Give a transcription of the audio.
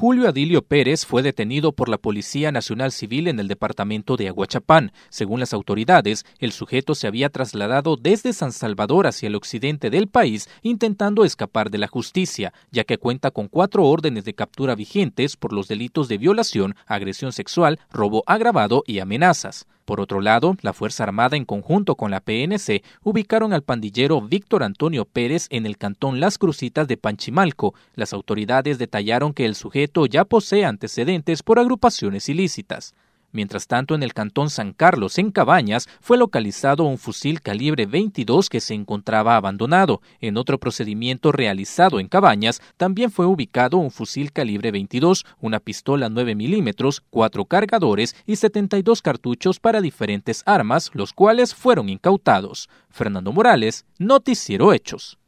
Julio Adilio Pérez fue detenido por la Policía Nacional Civil en el departamento de Aguachapán. Según las autoridades, el sujeto se había trasladado desde San Salvador hacia el occidente del país intentando escapar de la justicia, ya que cuenta con cuatro órdenes de captura vigentes por los delitos de violación, agresión sexual, robo agravado y amenazas. Por otro lado, la Fuerza Armada en conjunto con la PNC ubicaron al pandillero Víctor Antonio Pérez en el cantón Las Crucitas de Panchimalco. Las autoridades detallaron que el sujeto ya posee antecedentes por agrupaciones ilícitas. Mientras tanto, en el cantón San Carlos, en Cabañas, fue localizado un fusil calibre 22 que se encontraba abandonado. En otro procedimiento realizado en Cabañas, también fue ubicado un fusil calibre 22, una pistola 9 milímetros, cuatro cargadores y 72 cartuchos para diferentes armas, los cuales fueron incautados. Fernando Morales, Noticiero Hechos.